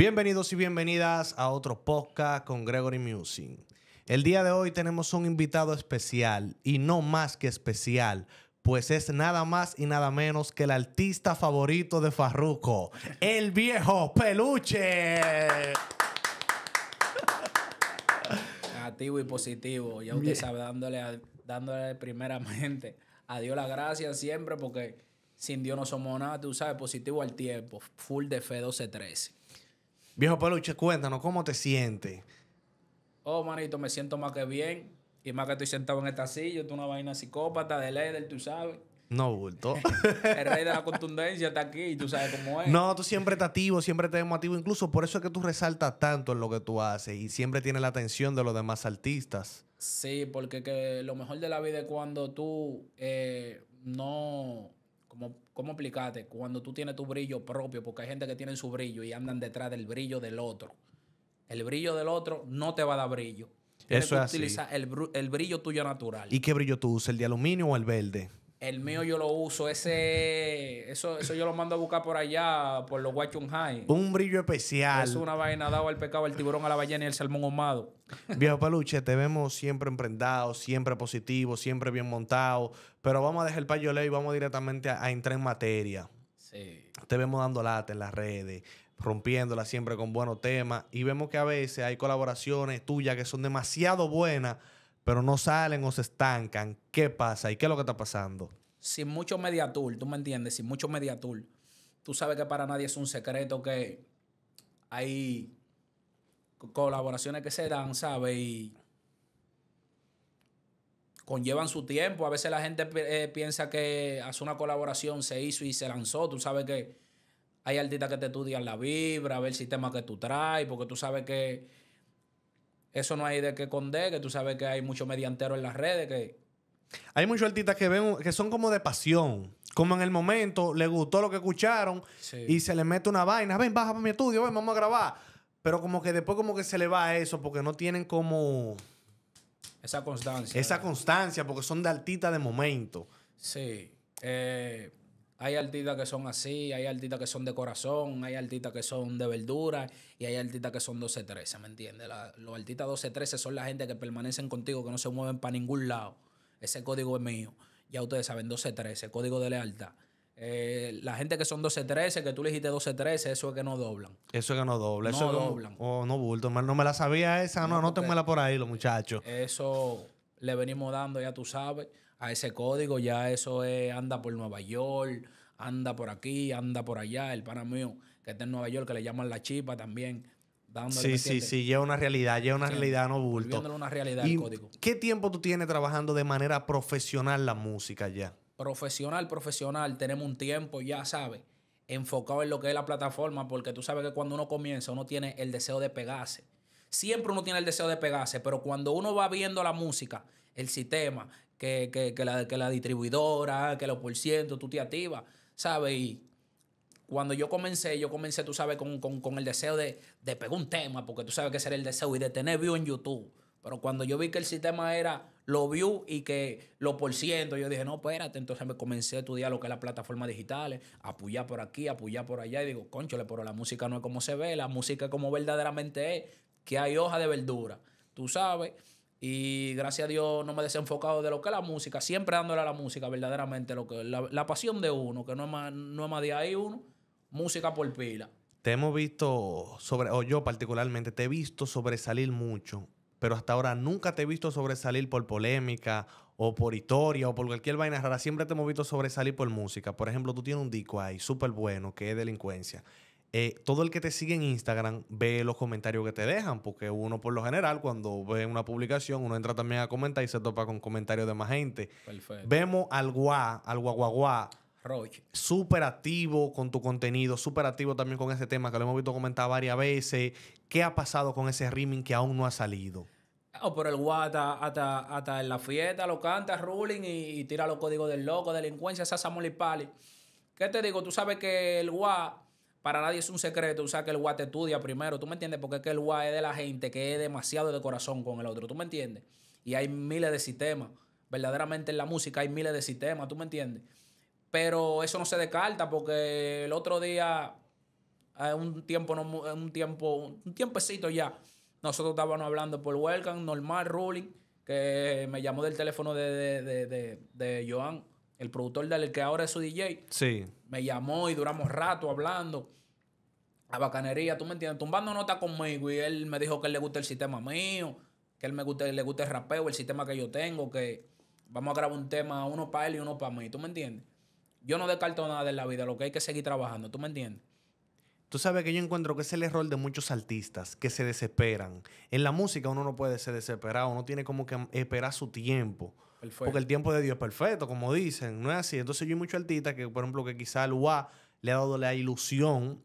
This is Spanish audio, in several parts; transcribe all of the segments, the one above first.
Bienvenidos y bienvenidas a otro podcast con Gregory Musing. El día de hoy tenemos un invitado especial y no más que especial, pues es nada más y nada menos que el artista favorito de Farruco, el viejo peluche. Negativo y positivo, ya usted sabe, dándole, dándole primeramente a Dios la gracia siempre porque sin Dios no somos nada, tú sabes, positivo al tiempo, full de fe 12-13. Viejo Peluche, cuéntanos, ¿cómo te sientes? Oh, manito, me siento más que bien. Y más que estoy sentado en esta silla, tú una vaina psicópata de Leder, tú sabes. No, bulto. el rey de la contundencia está aquí y tú sabes cómo es. No, tú siempre estás activo, siempre te vemos activo. Incluso por eso es que tú resaltas tanto en lo que tú haces y siempre tienes la atención de los demás artistas. Sí, porque lo mejor de la vida es cuando tú eh, no, como ¿Cómo explicarte? Cuando tú tienes tu brillo propio, porque hay gente que tiene su brillo y andan detrás del brillo del otro. El brillo del otro no te va a dar brillo. Eso que es utilizar El, el, brillo tuyo natural. ¿Y qué brillo tú usas? ¿El de aluminio o el verde? El mío yo lo uso, ese eso, eso yo lo mando a buscar por allá, por los Watchung High. Un brillo especial. Es una vaina dado al pecado, el tiburón, a la ballena y el salmón ahumado. Viejo Peluche, te vemos siempre emprendado, siempre positivo, siempre bien montado, pero vamos a dejar el payoleo y vamos directamente a, entrar en materia. Sí. Te vemos dando lata en las redes, rompiéndola siempre con buenos temas. Y vemos que a veces hay colaboraciones tuyas que son demasiado buenas pero no salen o se estancan. ¿Qué pasa y qué es lo que está pasando? Sin mucho media tú me entiendes, sin mucho media Tú sabes que para nadie es un secreto que hay colaboraciones que se dan, ¿sabes? Y conllevan su tiempo. A veces la gente eh, piensa que hace una colaboración, se hizo y se lanzó. Tú sabes que hay artistas que te estudian la vibra, a ver el sistema que tú traes, porque tú sabes que eso no hay de qué esconder, que tú sabes que hay mucho mediantero en las redes. que Hay muchos artistas que, ven, que son como de pasión. Como en el momento le gustó lo que escucharon y se le mete una vaina. Ven, baja para mi estudio, ven, vamos a grabar. Pero como que después como que se le va eso porque no tienen como... Esa constancia. Esa constancia porque son de artistas de momento. Sí. Eh, hay artistas que son así, hay altitas que son de corazón, hay altitas que son de verdura y hay altitas que son 12-13, ¿me entiendes? Los artistas 12-13 son la gente que permanecen contigo, que no se mueven para ningún lado. Ese código es mío. Ya ustedes saben, 12-13, código de lealtad. Eh, la gente que son 12-13, que tú le dijiste 12-13, eso es que no doblan. Eso es que no doblan. No doblan. oh, no bulto. No me la sabía esa. No, no anótenmela por ahí, los muchachos. Eso le venimos dando, ya tú sabes a ese código, ya eso es, anda por Nueva York, anda por aquí, anda por allá. El pana mío que está en Nueva York, que le llaman la chipa también. Sí, sí, sí, lleva una realidad, lleva una realidad, no bulto. una realidad el código. ¿Qué tiempo tú tienes trabajando de manera profesional la música ya? Profesional, profesional, tenemos un tiempo, ya sabes, enfocado en lo que es la plataforma, porque tú sabes que cuando uno comienza, uno tiene el deseo de pegarse. Siempre uno tiene el deseo de pegarse, pero cuando uno va viendo la música, el sistema, que, que, que, la, que la distribuidora, que los por ciento, tú te activas, ¿sabes? Y cuando yo comencé, yo comencé, tú sabes, con, el deseo de, de, pegar un tema, porque tú sabes que será el deseo, y de tener view en YouTube. Pero cuando yo vi que el sistema era lo view y que lo por ciento, yo dije, no, espérate. Entonces me comencé a estudiar lo que es la plataforma digitales, apoyar por aquí, apoyar por allá. Y digo, conchole, pero la música no es como se ve, la música es como verdaderamente es, que hay hoja de verdura, tú sabes. Y gracias a Dios no me he desenfocado de lo que es la música, siempre dándole a la música verdaderamente lo que la, la pasión de uno, que no es más, no es más de ahí uno, música por pila. Te hemos visto sobre, o yo particularmente, te he visto sobresalir mucho, pero hasta ahora nunca te he visto sobresalir por polémica o por historia o por cualquier vaina rara. Siempre te hemos visto sobresalir por música. Por ejemplo, tú tienes un disco ahí súper bueno que es delincuencia. Eh, todo el que te sigue en Instagram ve los comentarios que te dejan, porque uno por lo general cuando ve una publicación, uno entra también a comentar y se topa con comentarios de más gente. Vemos al guá, al guaguaguá, súper activo con tu contenido, súper activo también con ese tema que lo hemos visto comentar varias veces. ¿Qué ha pasado con ese rimming que aún no ha salido? Ah, oh, pero el guata hasta, en la fiesta lo canta ruling y, tira los códigos del loco, delincuencia, esa Samuel ¿Qué te digo? Tú sabes que el guá para nadie es un secreto sea, que el guá te estudia primero, ¿tú me entiendes? Porque es que el guá es de la gente que es demasiado de corazón con el otro, ¿tú me entiendes? Y hay miles de sistemas, verdaderamente en la música hay miles de sistemas, ¿tú me entiendes? Pero eso no se descarta porque el otro día, un tiempo, un tiempo, un tiempecito ya, nosotros estábamos hablando por Welcome, normal, ruling, que me llamó del teléfono de, de, de, de, de Joan, el productor del que ahora es su DJ. Sí me llamó y duramos rato hablando. A bacanería, tú me entiendes, tumbando nota conmigo y él me dijo que le gusta el sistema mío, que él me gusta, le gusta el rapeo, el sistema que yo tengo, que vamos a grabar un tema, uno para él y uno para mí, ¿tú me entiendes? Yo no descarto nada de la vida, lo que hay que seguir trabajando, ¿tú me entiendes? Tú sabes que yo encuentro que es el error de muchos artistas que se desesperan. En la música uno no puede ser desesperado, uno tiene como que esperar su tiempo. Porque el tiempo de Dios es perfecto, como dicen, no es así. Entonces yo y muchos artistas que, por ejemplo, que quizá el UA le ha dado la ilusión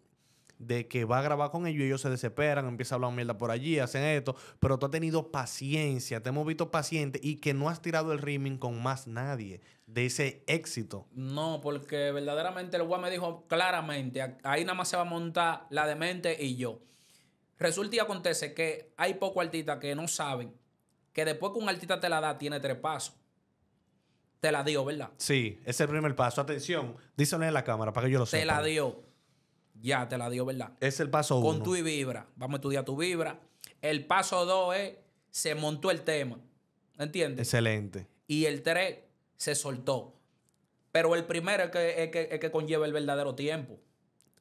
de que va a grabar con ellos y ellos se desesperan, empiezan a hablar mierda por allí, hacen esto, pero tú has tenido paciencia, te hemos visto paciente y que no has tirado el riming con más nadie de ese éxito. No, porque verdaderamente el UA me dijo claramente, ahí nada más se va a montar la demente y yo. Resulta y acontece que hay pocos artistas que no saben que después que un artista te la da, tiene tres pasos. Te la dio, ¿verdad? Sí, ese es el primer paso. Atención, díselo en la cámara para que yo lo sepa. Te la dio. Ya, te la dio, ¿verdad? Es el paso uno. Con tu vibra. Vamos a estudiar tu vibra. El paso dos es, se montó el tema. ¿Entiendes? Excelente. Y el tres, se soltó. Pero el primero es que, es que, conlleva el verdadero tiempo.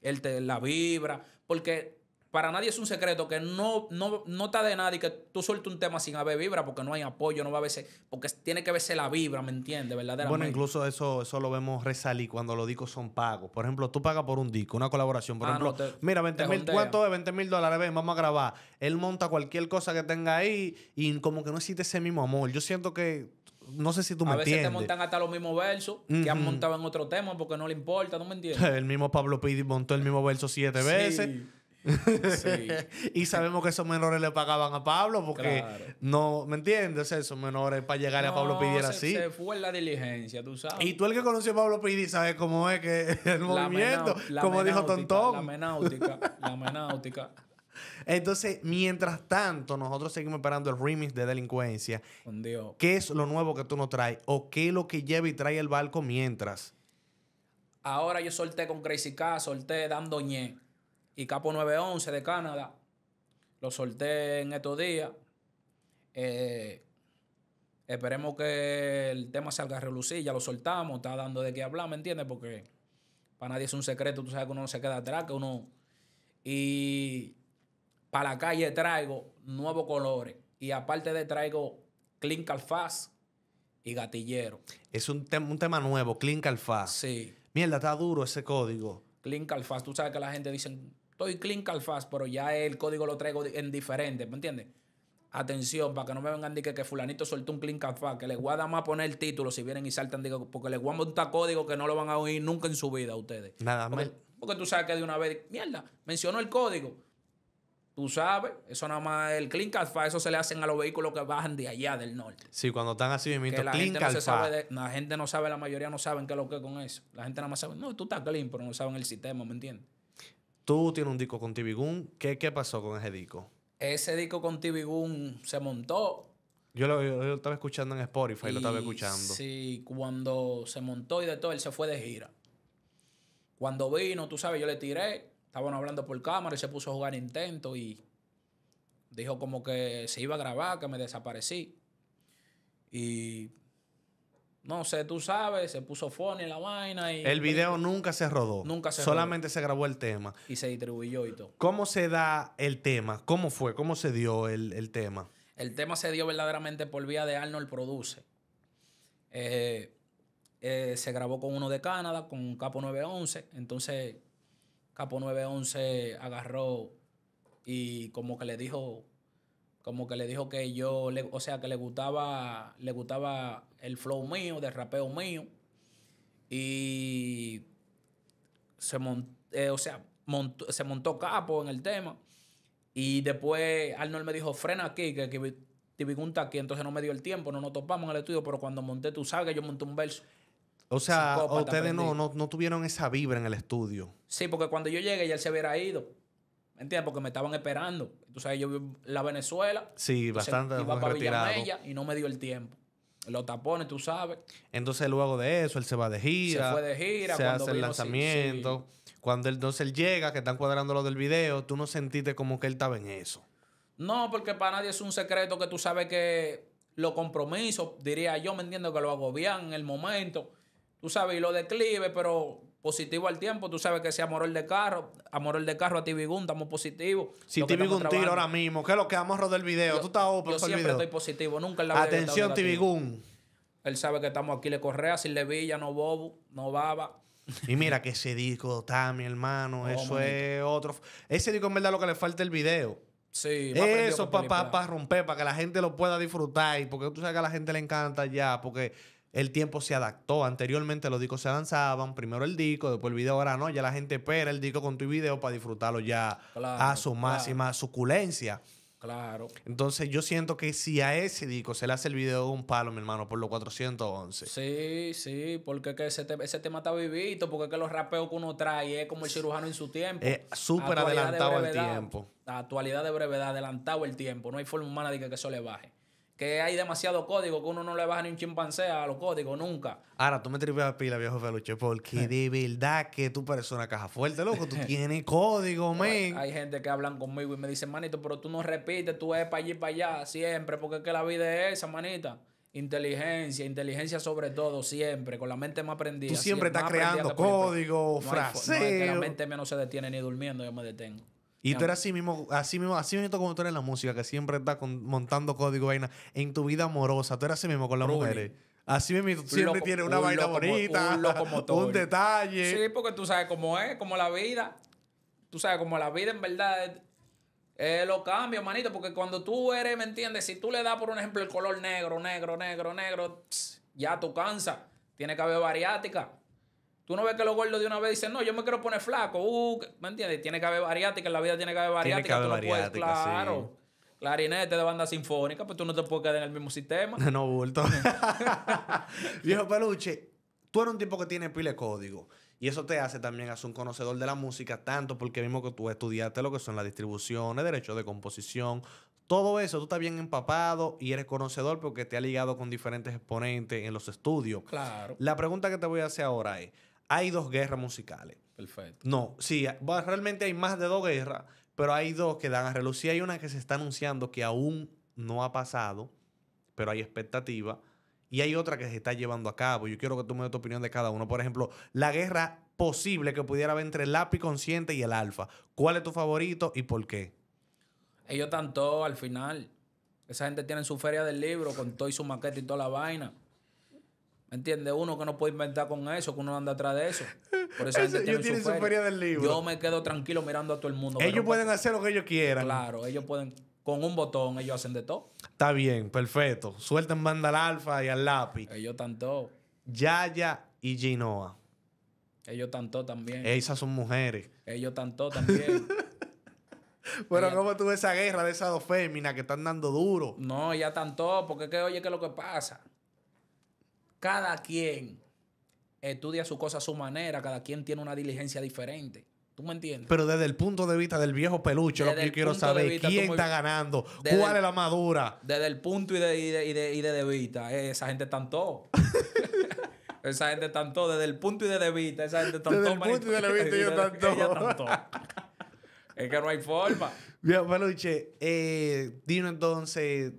El te, la vibra. Porque para nadie es un secreto que no, no, está de nadie que tú sueltes un tema sin haber vibra porque no hay apoyo, no va a verse, porque tiene que verse la vibra, ¿me entiendes? ¿verdad? Bueno, incluso eso, eso lo vemos resalir cuando los discos son pagos. Por ejemplo, tú pagas por un disco, una colaboración. Por ah, ejemplo, mira, 20 mil, ¿cuánto es 20 mil dólares? Ven, vamos a grabar. Él monta cualquier cosa que tenga ahí y como que no existe ese mismo amor. Yo siento que no sé si tú me entiendes. A veces te montan hasta los mismos versos que han montado en otro tema porque no le importa, ¿no me entiendes? El mismo Pablo Pidi montó el mismo verso siete veces. y sabemos que esos menores le pagaban a Pablo porque no, ¿me entiendes? Esos menores para llegar a Pablo Pidiera así. Se fue la diligencia, tú sabes. Y tú el que conoció a Pablo Pidi sabes cómo es que el movimiento, como dijo Tontón. La menáutica, la amenáutica. Entonces, mientras tanto, nosotros seguimos esperando el remix de delincuencia. ¿Qué es lo nuevo que tú nos traes? ¿O qué es lo que lleva y trae el barco mientras? Ahora yo solté con Crazy K, solté Dando Ñe. Y Capo 911 de Canadá. Lo solté en estos días. Eh, esperemos que el tema salga a relucir. Ya lo soltamos. Está dando de qué hablar, ¿me entiendes? Porque para nadie es un secreto. Tú sabes que uno no se queda atrás, que uno... Y para la calle traigo nuevos colores. Y aparte de traigo Clean Calfaz y Gatillero. Es un, un tema nuevo, Clean Calfaz. Sí. Mierda, está duro ese código. Clean Calfaz. Tú sabes que la gente dice Estoy clean calfaz, pero ya el código lo traigo en diferente, ¿me entiendes? Atención, para que no me vengan que, que fulanito soltó un clean calfaz, que les voy a más poner el título si vienen y saltan, digo, porque les voy a montar código que no lo van a oír nunca en su vida a ustedes. Nada más. Porque, tú sabes que de una vez, mierda, mencionó el código. Tú sabes, eso nada más, el clean calfaz, eso se le hacen a los vehículos que bajan de allá del norte. Sí, cuando están así miento clean gente La gente no sabe, la mayoría no saben qué es lo que es con eso. La gente nada más sabe, no, tú estás clean, pero no saben el sistema, ¿me entiendes? Tú tienes un disco con Tibigun. ¿Qué, ¿Qué pasó con ese disco? Ese disco con Goon se montó. Yo lo, estaba escuchando en Spotify, lo estaba escuchando. Sí, cuando se montó y de todo, él se fue de gira. Cuando vino, tú sabes, yo le tiré. Estaban hablando por cámara y se puso a jugar intento y dijo como que se iba a grabar, que me desaparecí. Y no sé, tú sabes, se puso en la vaina y... El video nunca se rodó. Nunca se Solamente se grabó el tema. Y se distribuyó y todo. ¿Cómo se da el tema? ¿Cómo fue? ¿Cómo se dio el, tema? El tema se dio verdaderamente por vía de Arnold Produce. Eh, eh, se grabó con uno de Canadá, con Capo 911. Entonces, Capo 911 agarró y como que le dijo, como que le dijo que yo, le, o sea, que le gustaba, le gustaba el flow mío, ...del rapeo mío. Y se, eh, o sea, se montó capo en el tema. Y después Arnold me dijo, frena aquí, que, te un aquí. Entonces no me dio el tiempo, no nos topamos en el estudio, pero cuando monté, tú sabes yo monté un verso. O sea, ustedes no, no, tuvieron esa vibra en el estudio. Sí, porque cuando yo llegué ya él se hubiera ido. ¿Me entiendes? Porque me estaban esperando. Tú sabes, yo vi la Venezuela. Sí, bastante. Iba para retirado. y no me dio el tiempo los tapones, tú sabes. Entonces, luego de eso, él se va de gira. Se fue de gira. hace el lanzamiento. Cuando entonces él llega, que están cuadrando lo del video, tú no sentiste como que él estaba en eso. No, porque para nadie es un secreto que tú sabes que los compromisos, diría yo, me entiendo que lo agobian en el momento. Tú sabes, y lo declive, pero positivo al tiempo. Tú sabes que si el de carro, amor el de carro a Tibigún, estamos positivos. Si Tibigún tira ahora mismo, que es lo que vamos el del video? tú estás open Yo siempre estoy positivo, nunca en la Atención, Tibigún. Él sabe que estamos aquí, le correa, sin levilla, no bobo, no baba. Y mira que ese disco está, mi hermano. eso es otro. Ese disco en verdad lo que le falta el video. Sí, eso para romper, para que la gente lo pueda disfrutar. Y porque tú sabes que a la gente le encanta ya. Porque el tiempo se adaptó. Anteriormente los discos se lanzaban, primero el disco, después el video. Ahora no, ya la gente espera el disco con tu video para disfrutarlo ya a su máxima suculencia. Claro. Entonces yo siento que si a ese disco se le hace el video un palo, mi hermano, por los 411. Sí, sí, porque que ese, te tema está vivito, porque que los rapeos que uno trae es como el cirujano en su tiempo. Es súper adelantado el tiempo. La Actualidad de brevedad, adelantado el tiempo. No hay forma humana de que eso le baje que hay demasiado código que uno no le baja ni un chimpancé a los códigos nunca. Ahora, tú me tripeas pila, viejo Feluche, porque de verdad que tú pareces una caja fuerte, loco. Tú tienes código, man. Hay gente que hablan conmigo y me dicen, manito, pero tú no repites, tú es para allí, para allá, siempre, porque es que la vida es esa, manita. Inteligencia, inteligencia sobre todo, siempre, con la mente más prendida. Tú siempre, estás creando código, no frases. No, la mente no se detiene ni durmiendo, yo me detengo. Y tú eres así mismo, así mismo, así mismo como tú eres en la música, que siempre estás montando código vaina. En tu vida amorosa, tú eres así mismo con las mujeres. Así mismo, tú siempre tienes una vaina bonita, un, detalle. Sí, porque tú sabes cómo es, como la vida. Tú sabes cómo la vida en verdad lo cambia, manito, porque cuando tú eres, ¿me entiendes? Si tú le das, por un ejemplo, el color negro, negro, negro, negro, ya tú cansas. Tiene que haber variática. Tú no ves que los gordos de una vez dicen, no, yo me quiero poner flaco. Uh, ¿me entiendes? Tiene que haber variática en la vida tiene que haber variática. Tiene que haber claro. Clarinete de banda sinfónica, pues tú no te puedes quedar en el mismo sistema. No, bulto. Viejo peluche, tú eres un tipo que tiene pile código. Y eso te hace también hacer un conocedor de la música, tanto porque mismo que tú estudiaste lo que son las distribuciones, derechos de composición, todo eso, tú estás bien empapado y eres conocedor porque te ha ligado con diferentes exponentes en los estudios. Claro. La pregunta que te voy a hacer ahora es, hay dos guerras musicales. Perfecto. No, sí, realmente hay más de dos guerras, pero hay dos que dan a relucir. Hay una que se está anunciando que aún no ha pasado, pero hay expectativa. Y hay otra que se está llevando a cabo. Yo quiero que tú me des tu opinión de cada uno. Por ejemplo, la guerra posible que pudiera haber entre el lápiz consciente y el alfa. ¿Cuál es tu favorito y por qué? Ellos tanto al final. Esa gente tiene su feria del libro con todo y su maqueta y toda la vaina entiendes? Uno que no puede inventar con eso, que uno anda atrás de eso. Por eso del libro. Yo me quedo tranquilo mirando a todo el mundo. Ellos pueden hacer lo que ellos quieran. Claro, ellos pueden. Con un botón, ellos hacen de todo. Está bien, perfecto. Suelten banda al alfa y al lápiz. Ellos tanto. Yaya y Ginoa. Ellos tanto también. Esas son mujeres. Ellos tanto también. Pero ¿cómo tuve esa guerra de esas dos féminas que están dando duro? No, ya tanto, porque es oye, ¿qué es lo que pasa? Cada quien estudia su cosa a su manera, cada quien tiene una diligencia diferente. ¿Tú me entiendes? Pero desde el punto de vista del viejo peluche, lo que yo quiero saber es quién está ganando, cuál es la madura. Desde el punto y de, y de, y vista, eh, esa gente tanto. esa gente tanto, desde el punto y de vista, esa gente tanto. Desde el punto y de vista, yo tanto. es que no hay forma. peluche, eh, entonces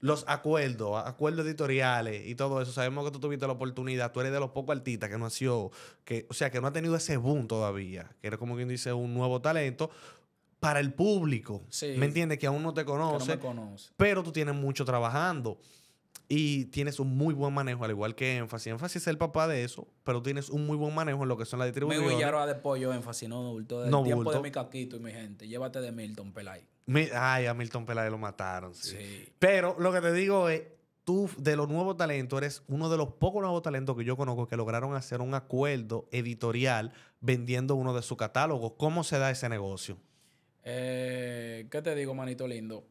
los acuerdos, acuerdos editoriales y todo eso. Sabemos que tú tuviste la oportunidad. tú eres de los pocos artistas que no ha sido, que, o sea, que no ha tenido ese boom todavía, que eres como quien dice un nuevo talento para el público. ¿Me entiendes? Que aún no te conoce, conoce. Pero tú tienes mucho trabajando. Y tienes un muy buen manejo, al igual que Énfasis. Énfasis es el papá de eso, pero tienes un muy buen manejo en lo que son las distribuciones. Me voy a de pollo, Énfasis, no no, Del no tiempo de mi caquito y mi gente. Llévate de Milton, Pelay ay, a Milton Peláez lo mataron. Sí. Pero lo que te digo es, tú de los nuevos talentos eres uno de los pocos nuevos talentos que yo conozco que lograron hacer un acuerdo editorial vendiendo uno de sus catálogos. ¿Cómo se da ese negocio? Eh, ¿Qué te digo, manito lindo?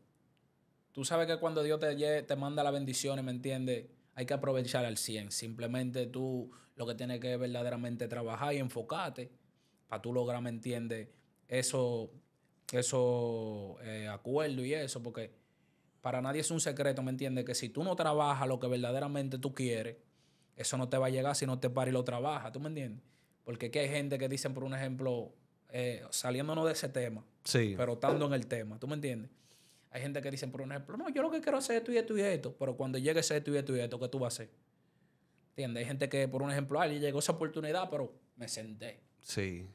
Tú sabes que cuando Dios te, te manda las bendiciones, ¿me entiendes? Hay que aprovechar al 100. Simplemente tú lo que tienes que verdaderamente trabajar y enfocarte para tú lograr, ¿me entiendes? Eso eso... Eh, Acuerdo y eso, porque para nadie es un secreto, ¿me entiendes? Que si tú no trabajas lo que verdaderamente tú quieres, eso no te va a llegar si no te paras y lo trabajas, ¿tú me entiendes? Porque aquí hay gente que dicen, por un ejemplo, eh, saliéndonos de ese tema, sí. pero estando en el tema, ¿tú me entiendes? Hay gente que dicen, por un ejemplo, no, yo lo que quiero hacer es esto y esto y esto, pero cuando llegue ese esto y esto y esto, ¿qué tú vas a hacer? ¿Entiendes? Hay gente que, por un ejemplo, ah, llegó esa oportunidad, pero me senté. Sí.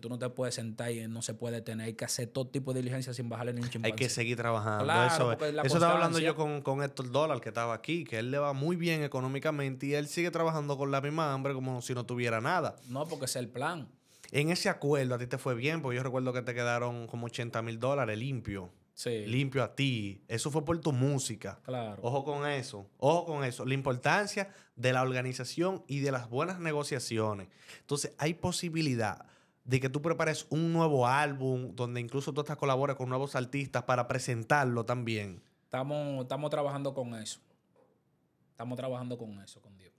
Tú no te puedes sentar y no se puede tener. Hay que hacer todo tipo de diligencia sin bajarle ni un chimpancé. Hay que seguir trabajando. eso, estaba hablando yo con, con Héctor Dólar, que estaba aquí, que él le va muy bien económicamente y él sigue trabajando con la misma hambre como si no tuviera nada. No, porque es el plan. En ese acuerdo a ti te fue bien, porque yo recuerdo que te quedaron como 80 mil dólares limpio. Sí. Limpio a ti. Eso fue por tu música. Claro. Ojo con eso. Ojo con eso. La importancia de la organización y de las buenas negociaciones. Entonces, hay posibilidad de que tú prepares un nuevo álbum donde incluso tú estás colaborando con nuevos artistas para presentarlo también. Estamos, estamos trabajando con eso. Estamos trabajando con eso, con Dios.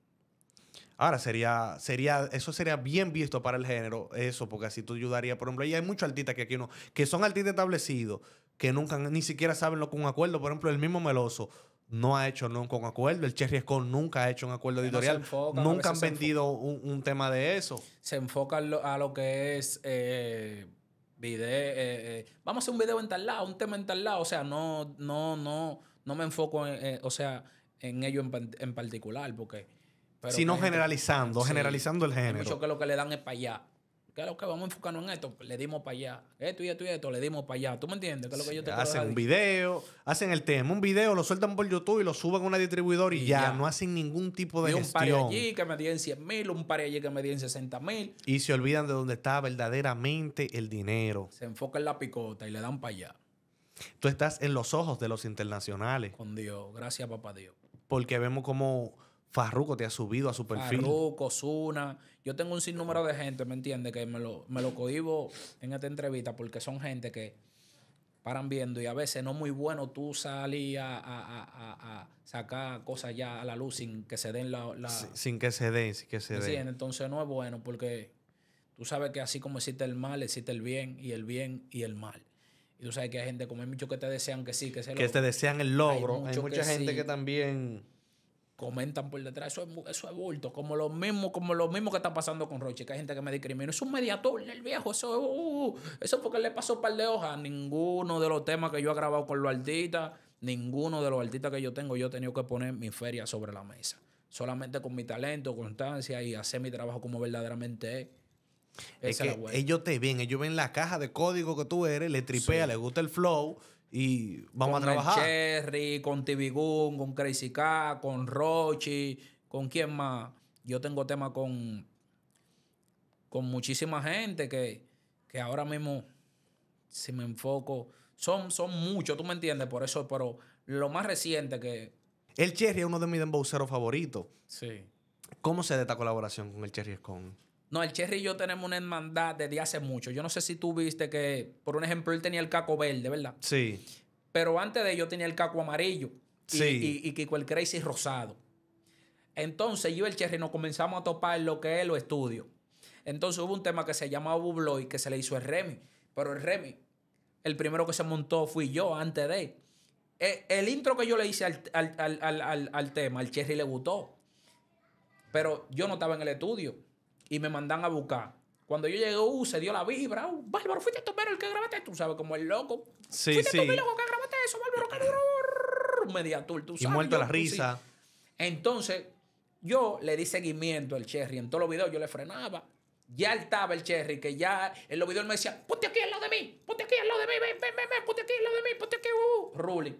Ahora sería, sería, eso sería bien visto para el género, eso, porque así tú ayudaría. por ejemplo, y hay muchos artistas que aquí no, que son artistas establecidos, que nunca ni siquiera saben lo que un acuerdo, por ejemplo, el mismo Meloso no ha hecho nunca un acuerdo. El Cherry con nunca ha hecho un acuerdo editorial. nunca han vendido un, tema de eso. Se enfocan a lo que es eh, video. Eh, eh, vamos a hacer un video en tal lado, un tema en tal lado. O sea, no, no, no, no me enfoco en, o sea, en ello en, particular, porque. sino generalizando, generalizando el género. Mucho que lo que le dan es para allá que es lo que vamos enfocando en esto? Le dimos para allá. Esto y esto y esto, le dimos para allá. ¿Tú me entiendes? que yo Hacen un video, hacen el tema, un video, lo sueltan por YouTube y lo suben a una distribuidora y, ya. No hacen ningún tipo de y un Un par allí que me dieron 100 mil, un par allí que me dieron 60 mil. Y se olvidan de dónde está verdaderamente el dinero. Se enfoca en la picota y le dan para allá. Tú estás en los ojos de los internacionales. Con Dios. Gracias, papá Dios. Porque vemos cómo Farruco te ha subido a su perfil. Farruko, Zuna yo tengo un sinnúmero de gente, ¿me entiendes? Que me lo, me lo cohibo en esta entrevista porque son gente que paran viendo y a veces no es muy bueno tú salir a, sacar cosas ya a la luz sin que se den la... Sin, que se den, sin que se den. entonces no es bueno porque tú sabes que así como existe el mal, existe el bien y el bien y el mal. Y tú sabes que hay gente, como hay muchos que te desean que sí, que se Que te desean el logro. Hay, mucha gente que también comentan por detrás, eso es, eso es bulto, como lo mismo, como lo mismo que está pasando con Roche, que hay gente que me discrimina, es un mediator el viejo, eso, uh, eso porque le pasó un par de hojas, ninguno de los temas que yo he grabado con los artistas, ninguno de los artistas que yo tengo, yo he tenido que poner mi feria sobre la mesa, solamente con mi talento, constancia y hacer mi trabajo como verdaderamente es. que ellos te ven, ellos ven la caja de código que tú eres, le tripea, le gusta el flow, y vamos a trabajar. Con Cherry, con Tibigun, con Crazy K, con Rochi, con quién más. Yo tengo tema con, con muchísima gente que, que ahora mismo, si me enfoco, son, son muchos, tú me entiendes, por eso, pero lo más reciente que. El Cherry es uno de mis dembowseros favoritos. Sí. ¿Cómo se da esta colaboración con el Cherry con no, el Cherry y yo tenemos una hermandad desde hace mucho. Yo no sé si tú viste que, por un ejemplo, él tenía el caco verde, ¿verdad? Sí. Pero antes de ello tenía el caco amarillo. Y, sí. Y, y Kiko el Crazy rosado. Entonces yo y el Cherry nos comenzamos a topar lo que es lo estudio, Entonces hubo un tema que se llamaba Bubloy que se le hizo el Remy. Pero el Remy, el primero que se montó fui yo antes de él. E, el, intro que yo le hice al, al tema, al Cherry le gustó. Pero yo no estaba en el estudio y me mandan a buscar. Cuando yo llegué, uh, se dio la vibra. Uh, Bárbaro, fuiste tú el que grabaste. Tú sabes, como el loco. Sí, fuiste sí. tú el loco que grabaste eso, Bárbaro. Que... Tour, tú sabes. Y muerto la risa. Entonces, yo le di seguimiento al Cherry. En todos los videos yo le frenaba. Ya estaba el Cherry, que ya en los videos él me decía, ponte aquí al lado de mí, ponte aquí al lado de mí, ven, ven, ven, ponte aquí al lado de mí, ponte aquí, uh, ruling.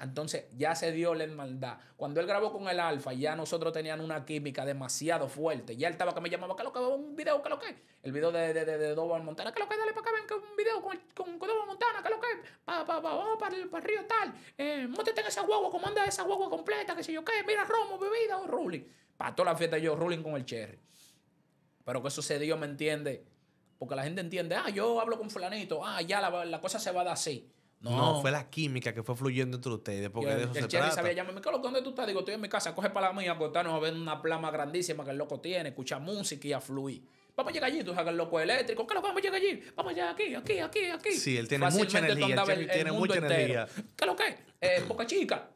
Entonces ya se dio la hermandad. Cuando él grabó con el Alfa, ya nosotros teníamos una química demasiado fuerte. Ya él estaba que me llamaba, ¿qué lo que? Un video, ¿qué lo que? El video de, de, de, Montana, ¿qué lo que? Dale para acá, ven, que un video con, con, con Montana, ¿qué lo que? Pa, vamos para el, río tal. Eh, en esa guagua, comanda esa guagua completa, que si yo qué. Mira, romo, bebida o oh, ruling. Para toda la fiesta yo, ruling con el cherry. Pero que eso se dio, ¿me entiende? Porque la gente entiende, ah, yo hablo con fulanito, ah, ya la, la cosa se va a dar así. No. fue la química que fue fluyendo entre ustedes. Porque el, de eso se trata. sabía ¿Dónde tú estás? Digo, estoy en mi casa, coge para la mía, acostarnos pues, a ver una plama grandísima que el loco tiene, Escucha música y a fluir. Vamos a llegar allí, tú sabes que el loco eléctrico. ¿Qué lo vamos a llegar allí? Vamos a llegar aquí, aquí, aquí, aquí. Sí, él tiene mucha energía. el tiene energía. ¿Qué lo que Eh, Boca Chica.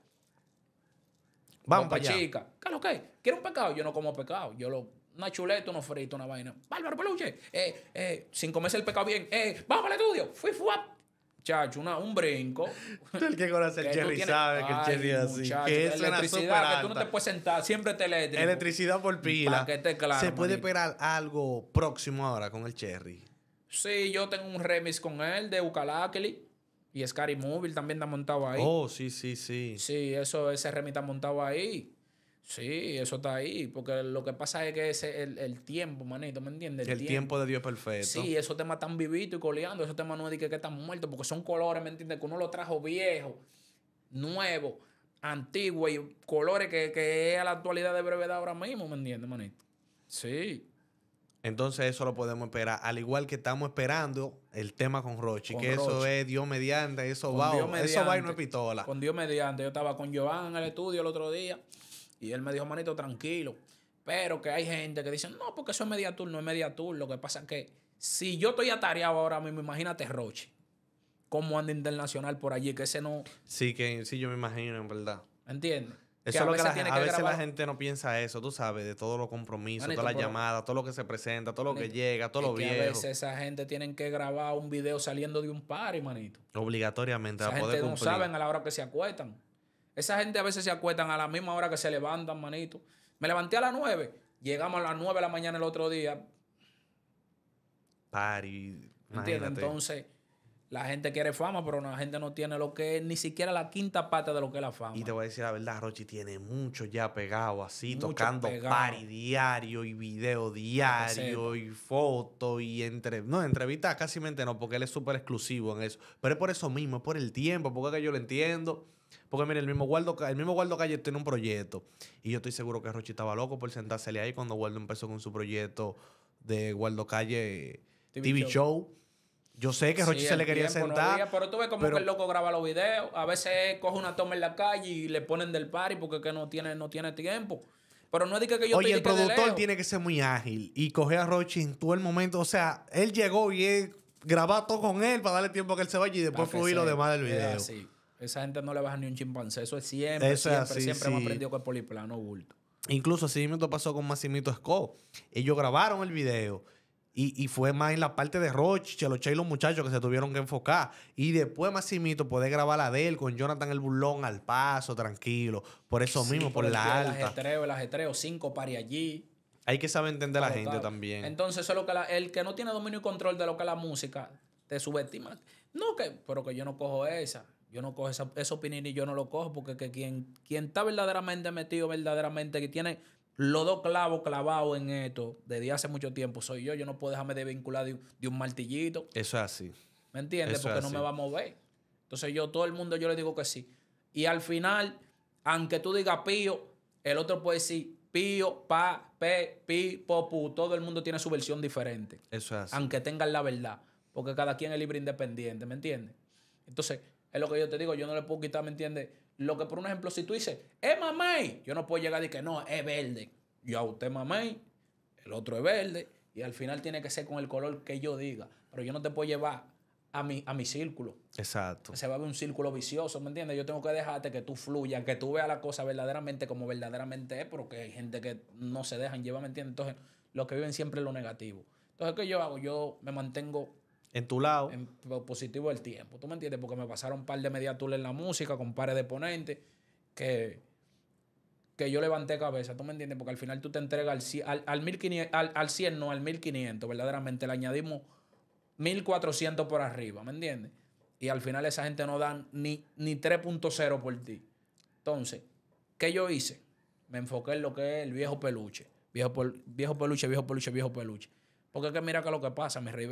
Vamos Boca Chica. ¿Qué lo que es? ¿Quieres un pecado? Yo no como pecado. Yo lo una chuleta, unos fritos, una vaina. Bárbaro Peluche, eh, eh, sin comerse el pecado bien, eh, vamos al estudio, fui, fuap. Chacho, un brinco. el que conoce el Cherry sabe que el Cherry es así. que es electricidad, que tú no te puedes sentar, siempre te eléctrico. Electricidad por pila. Que esté claro, Se puede esperar algo próximo ahora con el Cherry. Sí, yo tengo un remix con él de Ucalakeli. Y Scary Mobile también está montado ahí. Oh, sí, sí, sí. Sí, eso, ese remix está montado ahí. Sí, eso está ahí, porque lo que pasa es que es el, tiempo, manito, ¿me entiendes? El, tiempo. de Dios es perfecto. Sí, esos temas están vivitos y coleando, esos temas no es de que, están muertos, porque son colores, ¿me entiendes? Que uno lo trajo viejo, nuevo, antiguo y colores que, es a la actualidad de brevedad ahora mismo, ¿me entiendes, manito? Sí. Entonces eso lo podemos esperar, al igual que estamos esperando el tema con Rochi, que eso es Dios mediante, eso va, eso y no es pistola. Con Dios mediante, yo estaba con Giovanni en el estudio el otro día y él me dijo, manito, tranquilo. Pero que hay gente que dice, no, porque eso es media tour, no es media tour. Lo que pasa es que si yo estoy atareado ahora mismo, imagínate Roche, cómo anda internacional por allí, que ese no. Sí, que sí, yo me imagino, en verdad. ¿Entiendes? Eso a lo veces que la, la gente no piensa eso, tú sabes, de todos los compromisos, todas las llamadas, todo lo que se presenta, todo lo que llega, todo lo que A veces esa gente tienen que grabar un video saliendo de un par manito. Obligatoriamente, esa no saben a la hora que se acuestan. Esa gente a veces se acuestan a la misma hora que se levantan, manito. Me levanté a las 9, llegamos a las 9 de la mañana el otro día. Party. ¿Entiendes? Entonces, la gente quiere fama, pero la gente no tiene lo que es ni siquiera la quinta parte de lo que es la fama. Y te voy a decir la verdad, Rochi tiene mucho ya pegado así, tocando pegado. diario y video diario y foto y entre... No, entrevistas casi mente no, porque él es súper exclusivo en eso. Pero es por eso mismo, es por el tiempo, porque que yo lo entiendo. Porque mire, el mismo Waldo, el Calle tiene un proyecto. Y yo estoy seguro que Rochi estaba loco por sentársele ahí cuando Waldo empezó con su proyecto de Waldo Calle TV, Show. Yo sé que Rochi se le quería sentar. pero tú ves como que el loco graba los videos. A veces coge una toma en la calle y le ponen del party porque no, tiene, no tiene tiempo. Pero no diga que yo Oye, el productor tiene que ser muy ágil y coger a Rochi en todo el momento. O sea, él llegó y grabó todo con él para darle tiempo a que él se vaya y después fluir lo demás del video. Sí. Esa gente no le baja ni un chimpancé. Eso es siempre, siempre, siempre me hemos aprendido que el poliplano bulto. Incluso así mismo pasó con Massimito Esco. Ellos grabaron el video. Y, fue más en la parte de Roche, los y los muchachos que se tuvieron que enfocar. Y después Massimito puede grabar la de él con Jonathan el burlón al paso, tranquilo. Por eso mismo, por, la el alta. El ajetreo, el ajetreo, cinco pari allí. Hay que saber entender a la gente también. Entonces, eso que el que no tiene dominio y control de lo que es la música, te subestima. No, que, pero que yo no cojo esa. Yo no cojo esa, esa opinión y yo no lo cojo porque quien, quien está verdaderamente metido, verdaderamente, que tiene los dos clavos clavados en esto desde hace mucho tiempo, soy yo. Yo no puedo dejarme de vincular de, un martillito. Eso es así. ¿Me entiendes? porque no me va a mover. Entonces yo, todo el mundo, yo le digo que sí. Y al final, aunque tú digas pío, el otro puede decir pío, pa, pe, pi, popu. Todo el mundo tiene su versión diferente. Eso es así. Aunque tengan la verdad. Porque cada quien es libre e independiente, ¿me entiendes? Entonces, es lo que yo te digo, yo no le puedo quitar, ¿me entiendes? Lo que, por un ejemplo, si tú dices, es mamey, yo no puedo llegar y que no, es verde. Yo a usted mamey, el otro es verde, y al final tiene que ser con el color que yo diga. Pero yo no te puedo llevar a mi, a mi círculo. Exacto. Se va a ver un círculo vicioso, ¿me entiendes? Yo tengo que dejarte que tú fluya que tú veas la cosa verdaderamente como verdaderamente es, porque hay gente que no se dejan llevar, ¿me entiendes? Entonces, los que viven siempre es lo negativo. Entonces, ¿qué yo hago? Yo me mantengo en tu lado. En positivo del tiempo. ¿Tú me entiendes? Porque me pasaron un par de mediatulas en la música con pares de ponentes que, que yo levanté cabeza. ¿Tú me entiendes? Porque al final tú te entregas al, al, 1500, al, 100, no al 1500. Verdaderamente le añadimos 1400 por arriba. ¿Me entiendes? Y al final esa gente no dan ni, ni 3.0 por ti. Entonces, ¿qué yo hice? Me enfoqué en lo que es el viejo peluche. Viejo, viejo peluche, viejo peluche, viejo peluche. Porque es que mira que lo que pasa, me reí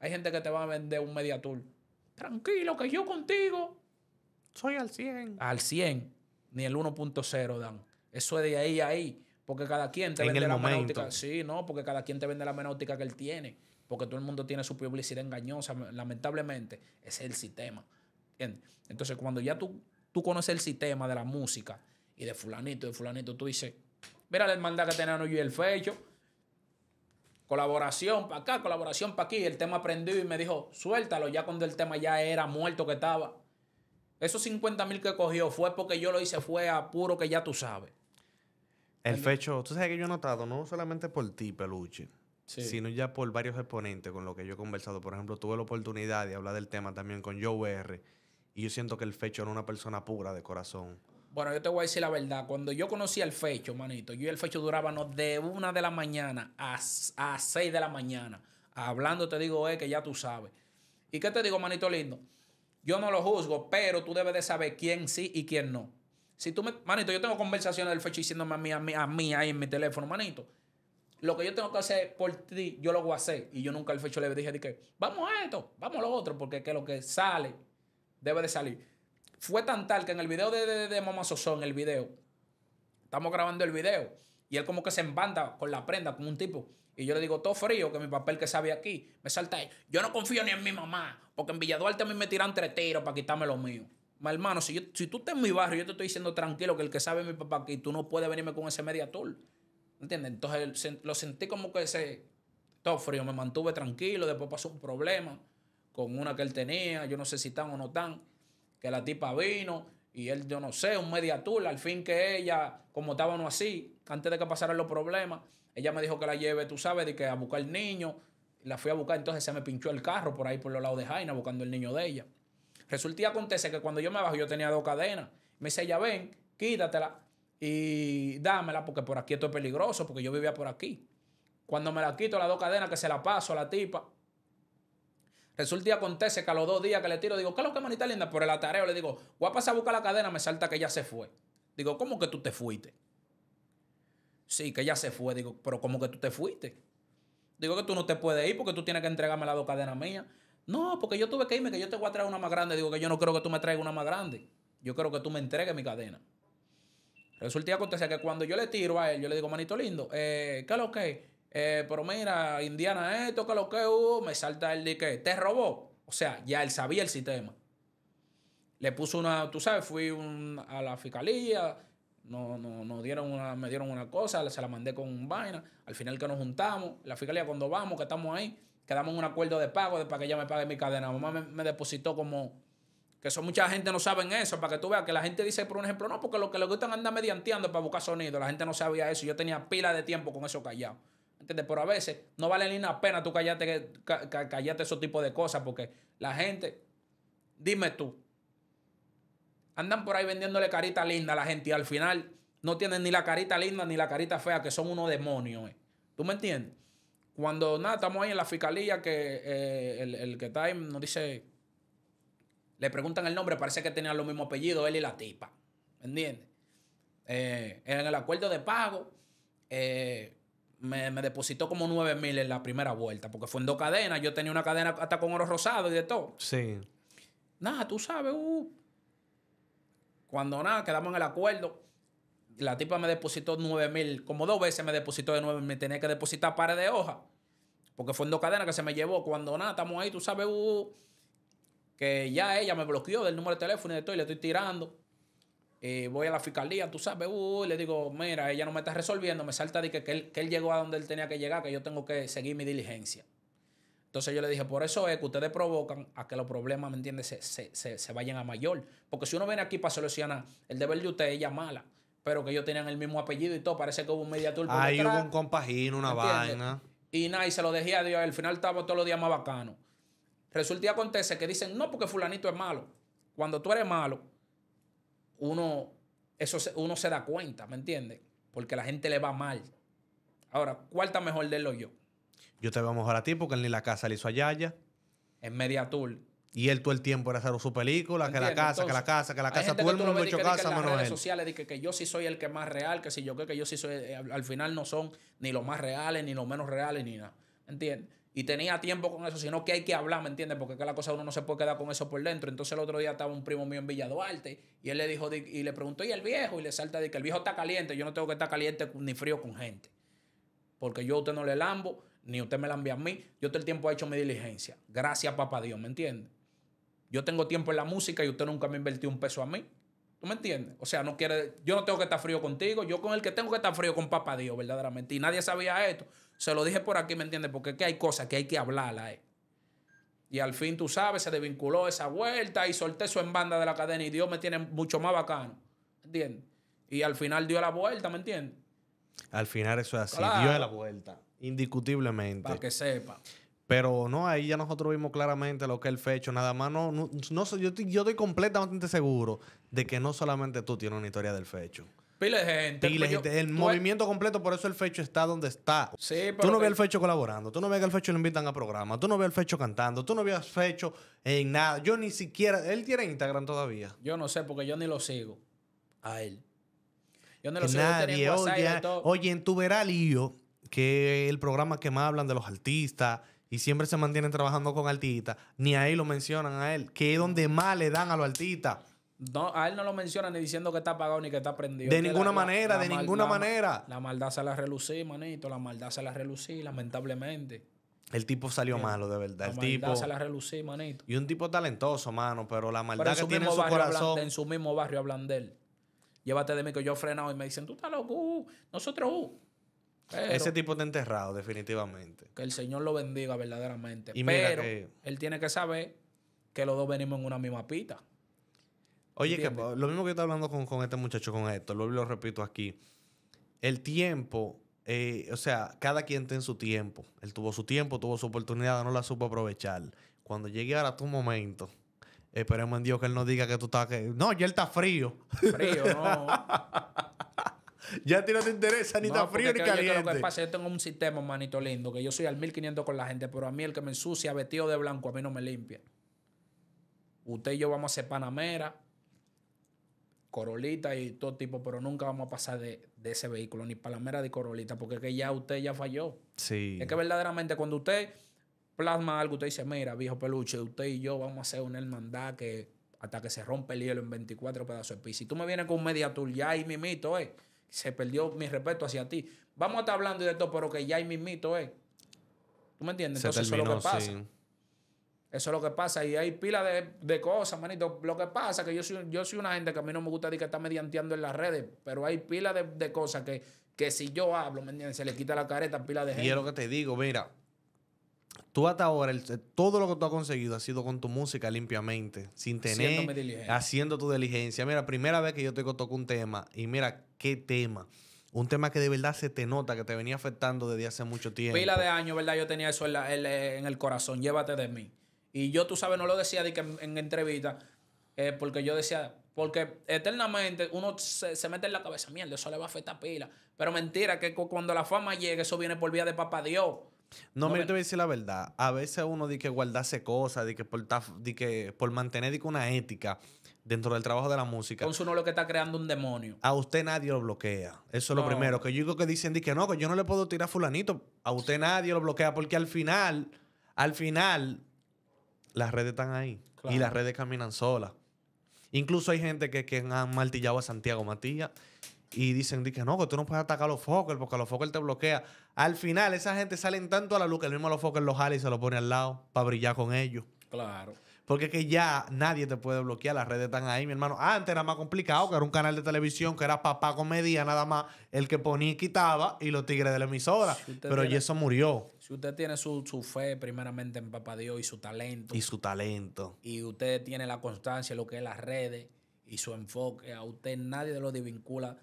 hay gente que te va a vender un media tour. Tranquilo, que yo contigo soy al 100. Al 100, ni el 1.0 dan. Eso es de ahí a ahí. Porque cada quien te vende la momento. Sí, no, porque cada quien te vende la menáutica que él tiene. Porque todo el mundo tiene su publicidad engañosa. Lamentablemente, ese es el sistema. ¿Entiendes? Entonces, cuando ya tú, tú conoces el sistema de la música y de fulanito, de fulanito, tú dices, mira la hermandad que tenían yo y el fecho colaboración para acá, colaboración para aquí. El tema aprendió y me dijo, suéltalo ya cuando el tema ya era muerto que estaba. Esos 50 mil que cogió fue porque yo lo hice, fue a puro que ya tú sabes. El fecho, tú sabes que yo he notado, no solamente por ti, Peluche, sino ya por varios exponentes con los que yo he conversado. Por ejemplo, tuve la oportunidad de hablar del tema también con Joe R. Y yo siento que el fecho era una persona pura de corazón. Bueno, yo te voy a decir la verdad. Cuando yo conocí el fecho, manito, yo y el fecho durábamos de una de la mañana a, a seis de la mañana. Hablando te digo, eh, que ya tú sabes. ¿Y qué te digo, manito lindo? Yo no lo juzgo, pero tú debes de saber quién sí y quién no. Si tú me, manito, yo tengo conversaciones del fecho diciéndome a mí, a mí, ahí en mi teléfono, manito. Lo que yo tengo que hacer por ti, yo lo voy a hacer. Y yo nunca al fecho le dije, de que, vamos a esto, vamos a lo otro, porque que lo que sale debe de salir. Fue tan tal que en el video de, de, de Mama Sosón, el video, estamos grabando el video y él como que se embanda con la prenda, con un tipo. Y yo le digo, todo frío, que mi papel que sabe aquí, me salta ahí. Yo no confío ni en mi mamá, porque en Villaduarte a mí me tiran tres tiros para quitarme lo mío. Mi hermano, si, yo, si tú estás en mi barrio, yo te estoy diciendo tranquilo que el que sabe mi papá aquí, tú no puedes venirme con ese media tour. ¿Entiendes? Entonces lo sentí como que ese, Todo frío, me mantuve tranquilo. Después pasó un problema con una que él tenía. Yo no sé si tan o no tan que la tipa vino y él, yo no sé, un mediatula al fin que ella, como estábamos así, antes de que pasaran los problemas, ella me dijo que la lleve, tú sabes, de que a buscar el niño, la fui a buscar, entonces se me pinchó el carro por ahí por los lados de Jaina buscando el niño de ella. Resulta y acontece que cuando yo me bajo yo tenía dos cadenas. Me dice ella, ven, quítatela y dámela porque por aquí esto es peligroso, porque yo vivía por aquí. Cuando me la quito las dos cadenas que se la paso a la tipa, Resulta y acontece que a los dos días que le tiro, digo, ¿qué es lo que manita linda? Por el atareo le digo, voy a pasar a buscar la cadena, me salta que ya se fue. Digo, ¿cómo que tú te fuiste? Sí, que ya se fue. Digo, pero ¿cómo que tú te fuiste? Digo que tú no te puedes ir porque tú tienes que entregarme las dos cadenas mías. No, porque yo tuve que irme, que yo te voy a traer una más grande. Digo que yo no creo que tú me traigas una más grande. Yo creo que tú me entregues mi cadena. Resulta y acontece que cuando yo le tiro a él, yo le digo, manito lindo, eh, ¿qué es lo que? Eh, pero mira, Indiana esto, eh, que lo que hubo, me salta el de que te robó. O sea, ya él sabía el sistema. Le puso una, tú sabes, fui a la fiscalía, no, no, dieron me dieron una cosa, se la mandé con un vaina. Al final que nos juntamos, la fiscalía cuando vamos, que estamos ahí, quedamos en un acuerdo de pago de para que ella me pague mi cadena. Mamá me, depositó como, que eso mucha gente no sabe eso, para que tú veas que la gente dice, por un ejemplo, no, porque lo que le gustan andar medianteando para buscar sonido, la gente no sabía eso, yo tenía pila de tiempo con eso callado. ¿Entiendes? Pero a veces no vale ni una pena tú callarte, callarte esos tipos de cosas porque la gente, dime tú, andan por ahí vendiéndole carita linda a la gente y al final no tienen ni la carita linda ni la carita fea, que son unos demonios. Eh. ¿Tú me entiendes? Cuando nada, estamos ahí en la fiscalía que eh, el, que está ahí nos dice, le preguntan el nombre, parece que tenían los mismos apellidos, él y la tipa. ¿Entiendes? Eh, en el acuerdo de pago, eh, me, depositó como nueve mil en la primera vuelta, porque fue en dos cadenas. Yo tenía una cadena hasta con oro rosado y de todo. Sí. Nada, tú sabes, uh. cuando nada, quedamos en el acuerdo. La tipa me depositó 9 mil, como dos veces me depositó de 9 mil, tenía que depositar pares de hojas, porque fue en dos cadenas que se me llevó. Cuando nada, estamos ahí, tú sabes, uh. que ya ella me bloqueó del número de teléfono y de todo, y le estoy tirando. Eh, voy a la fiscalía, tú sabes, uh, le digo, mira, ella no me está resolviendo, me salta de que, él, llegó a donde él tenía que llegar, que yo tengo que seguir mi diligencia. Entonces yo le dije, por eso es que ustedes provocan a que los problemas, ¿me entiendes?, se, se, se, vayan a mayor. Porque si uno viene aquí para solucionar el deber de usted, ella mala, pero que ellos tenían el mismo apellido y todo, parece que hubo un media Ahí hubo un compagino, una vaina. Y nada, y se lo dejé a Dios, al final estaba todos los días más bacano. Resulta y acontece que dicen, no, porque fulanito es malo. Cuando tú eres malo, uno, eso se, uno se da cuenta, ¿me entiendes? Porque la gente le va mal. Ahora, ¿cuál está mejor de él o yo? Yo te veo mejor a ti porque él ni la casa le hizo a Yaya. En media tour. Y él todo el tiempo era hacer su película, que la casa, que la casa, que la casa, todo el mundo hecho casa, Manuel. En las redes sociales dije que yo sí soy el que más real, que si yo creo que yo sí soy, eh, al, final no son ni los más reales, ni los menos reales, ni nada. ¿Entiendes? y tenía tiempo con eso, sino que hay que hablar, ¿me entiendes? Porque es la cosa uno no se puede quedar con eso por dentro. Entonces el otro día estaba un primo mío en Villa Duarte y él le dijo y le preguntó, ¿y el viejo? Y le salta de que el viejo está caliente, yo no tengo que estar caliente ni frío con gente. Porque yo a usted no le lambo, ni usted me lambe a mí. Yo todo el tiempo he hecho mi diligencia. Gracias, papá Dios, ¿me entiende? Yo tengo tiempo en la música y usted nunca me invirtió un peso a mí. ¿Tú me entiendes? O sea, no quiere, yo no tengo que estar frío contigo, yo con el que tengo que estar frío con papá Dios, verdaderamente. Y nadie sabía esto. Se lo dije por aquí, ¿me entiendes? Porque es que hay cosas que hay que hablarla Eh. Y al fin, tú sabes, se desvinculó esa vuelta y solté eso en banda de la cadena y Dios me tiene mucho más bacano. ¿Entiendes? Y al final dio la vuelta, ¿me entiendes? Al final eso es así, dio la vuelta, indiscutiblemente. Para que sepa. Pero no, ahí ya nosotros vimos claramente lo que el fecho. Nada más, no, no, yo, estoy, completamente seguro de que no solamente tú tienes una historia del fecho. Pile gente. Pile pues gente. el movimiento completo, por eso el fecho está donde está. Sí, pero tú no ves el fecho colaborando, tú no ves que el fecho lo invitan a programas, tú no ves el fecho cantando, tú no ves fecho en nada. Yo ni siquiera. Él tiene Instagram todavía. Yo no sé, porque yo ni lo sigo a él. Yo ni lo sigo sigo. Nadie, oye, oye, tu verás lío que el programa que más hablan de los artistas y siempre se mantienen trabajando con artistas, ni ahí lo mencionan a él, que es donde más le dan a los artistas. No, a él no lo mencionan ni diciendo que está pagado ni que está prendido. De ninguna manera, de ninguna manera. La maldad se la relucí, manito, la maldad se la relucí, lamentablemente. El tipo salió malo, de verdad. La el tipo. se la relucí, manito. Y un tipo talentoso, mano, pero la maldad que tiene en su corazón. en su mismo barrio hablan de él. Llévate de mí que yo he frenado y me dicen, tú estás loco. Uh, nosotros, uh". Ese tipo está enterrado, definitivamente. Que el Señor lo bendiga verdaderamente. Y Pero él tiene que saber que los dos venimos en una misma pita. Oye, lo mismo que yo estaba hablando con, este muchacho, con esto, lo, lo repito aquí. El tiempo, eh, o sea, cada quien tiene su tiempo. Él tuvo su tiempo, tuvo su oportunidad, no la supo aprovechar. Cuando llegue ahora tu momento, esperemos en Dios que él no diga que tú estás... No, ya él está frío. Frío, no. Ya a ti no te interesa ni te tan frío ni caliente. Yo, yo tengo un sistema, manito lindo, que yo soy al 1500 con la gente, pero a mí el que me ensucia vestido de blanco, a mí no me limpia. Usted y yo vamos a hacer panamera, corolita y todo tipo, pero nunca vamos a pasar de, ese vehículo, ni panamera ni corolita, porque es que ya usted ya falló. Es que verdaderamente cuando usted plasma algo, usted dice, mira, viejo peluche, usted y yo vamos a hacer un hermandad que hasta que se rompe el hielo en 24 pedazos de piso. Si tú me vienes con un media ya y mimito, eh se perdió mi respeto hacia ti. Vamos a estar hablando de esto, pero que ya hay mismito es. Eh. ¿Tú me entiendes? Entonces eso es lo que pasa. Eso es lo que pasa. Y hay pila de, cosas, manito. Lo que pasa es que yo soy, yo soy una gente que a mí no me gusta decir que está medianteando en las redes, pero hay pila de, cosas que, que si yo hablo, ¿me entiendes? Se le quita la careta a pila de gente. Y es lo que te digo, mira, Tú hasta ahora, eh, todo lo que tú has conseguido ha sido con tu música limpiamente, sin tener, haciendo tu diligencia. Mira, primera vez que yo te toco un tema y mira qué tema. Un tema que de verdad se te nota, que te venía afectando desde hace mucho tiempo. Pila de años, ¿verdad? Yo tenía eso en, el corazón, llévate de mí. Y yo, tú sabes, no lo decía de que en, entrevista, eh, porque yo decía, porque eternamente uno se, se, mete en la cabeza, mierda, eso le va a afectar pila. Pero mentira, que cuando la fama llegue, eso viene por vía de papá Dios. No, me te voy a decir la verdad. A veces uno dice que guardarse cosas, dice que por, que por mantener una ética dentro del trabajo de la música. Entonces uno lo que está creando un demonio. A usted nadie lo bloquea. Eso es lo primero. Que yo digo que dicen que no, que yo no le puedo tirar a fulanito. A usted nadie lo bloquea porque al final, al final, las redes están ahí. Y las redes caminan solas. Incluso hay gente que, que han martillado a Santiago Matías y dicen, que no, que tú no puedes atacar a los Fokker porque a los Fokker te bloquea. Al final, esa gente en tanto a la luz que el mismo a los Fokker los jala y se los pone al lado para brillar con ellos. Claro. Porque es que ya nadie te puede bloquear, las redes están ahí, mi hermano. Antes era más complicado, que era un canal de televisión, que era papá comedia, nada más, el que ponía y quitaba, y los tigres de la emisora. Pero ya eso murió. Si usted tiene su, fe primeramente en Papá Dios y su talento. Y su talento. Y usted tiene la constancia, lo que es las redes y su enfoque, a usted nadie lo desvincula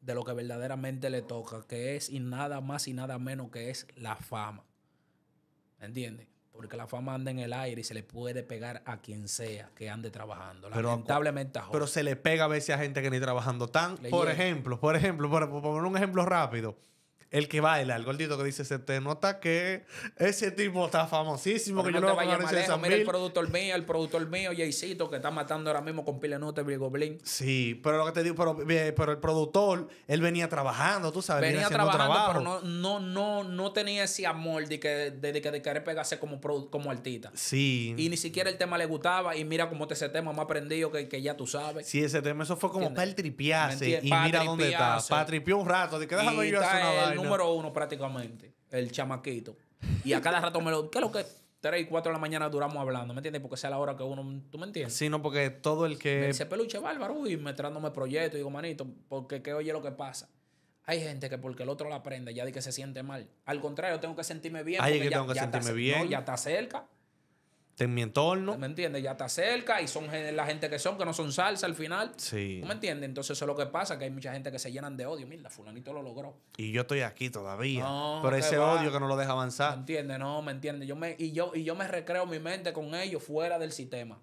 de lo que verdaderamente le toca, que es y nada más y nada menos que es la fama. ¿Me entiendes? Porque la fama anda en el aire y se le puede pegar a quien sea que ande trabajando. Lamentablemente Pero se le pega a veces a gente que ni trabajando tan. Por ejemplo, por ejemplo, por poner un ejemplo rápido el que baila, el gordito que dice, se te nota que ese tipo está famosísimo. que yo te lo lejos, mira el productor mío, el productor mío, Jaycito, que está matando ahora mismo con Pilenota y goblin Sí, pero lo que te digo, eh, pero, el productor, él venía trabajando, tú sabes. Venía trabajando, trabajo. pero no, no, no, tenía ese amor de que, de, de, querer pegarse como, como artista. Sí. Y ni siquiera el tema le gustaba y mira cómo te ese tema me ha aprendido que, que ya tú sabes. Sí, ese tema, eso fue como para el y mira dónde está. Para tripiar un rato, de que déjame yo hacer una número uno prácticamente, el chamaquito. Y a cada rato me lo... ¿Qué es lo que...? 3 y 4 de la mañana duramos hablando, ¿me entiendes? Porque sea la hora que uno, ¿tú me entiendes? Sí, no, porque todo el que... Me peluche bárbaro y metrándome proyecto, proyectos, digo, manito, porque qué oye lo que pasa. Hay gente que porque el otro la aprende ya de que se siente mal. Al contrario, tengo que sentirme bien. porque que tengo que sentirme bien. ya está cerca en mi entorno. ¿Me entiendes? Ya está cerca y son la gente que son, que no son salsa al final. Sí. ¿Me entiendes? Entonces eso es lo que pasa, que hay mucha gente que se llenan de odio. Mira, fulanito lo logró. Y yo estoy aquí todavía. pero ese odio que no lo deja avanzar. ¿Me entiendes? No, ¿me entiendes? Yo me, y, yo, y yo me recreo mi mente con ellos fuera del sistema.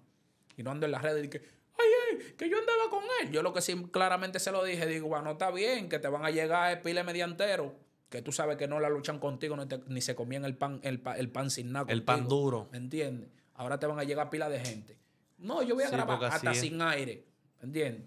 Y no ando en las redes y que, ay, ay, que yo andaba con él. Yo lo que sí claramente se lo dije, digo, bueno, está bien, que te van a llegar pile mediantero que tú sabes que no la luchan contigo, ni se comían el pan, el, pan sin nada. el pan duro. ¿Me entiendes? ahora te van a llegar pila de gente. No, yo voy a grabar hasta sin aire. ¿Entiendes?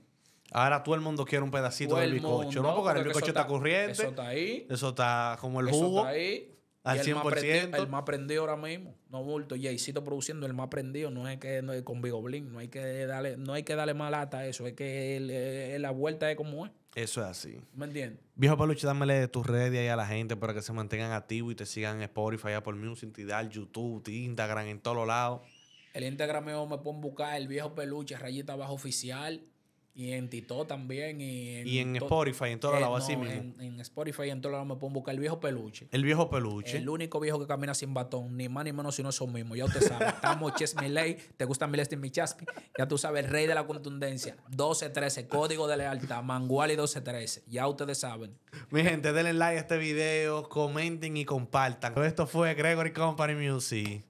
Ahora todo el mundo quiere un pedacito del bicocho. ¿no? Porque, el bicocho está, corriendo. corriente. Eso está ahí. Eso está como el eso Está ahí. Al el 100%. Más prendido, el más, prendido, ahora mismo. No bulto. sigo produciendo el más prendido. No es que no es con Bigoblin. No hay que darle, no hay que darle más lata a eso. Es que el, eh, la vuelta es como es. Eso es así. ¿Me entiendes? Viejo Peluche, dámele tus redes ahí a la gente para que se mantengan activos y te sigan en Spotify, Apple Music, Tidal, YouTube, Instagram, en todos lados. El Instagram me, me buscar el viejo peluche, rayita Bajo oficial. Y en Tito también. Y en, Spotify, en todo la lado, En, Spotify, en todo lado me a buscar el viejo peluche. El viejo peluche. El único viejo que camina sin batón, ni más ni menos, sino eso mismo. Ya ustedes saben Estamos Chess te gusta Miley mi Ya tú sabes, rey de la contundencia. 1213, código de lealtad, Manguali 1213. Ya ustedes saben. Mi gente, denle like a este video, comenten y compartan. Esto fue Gregory Company Music.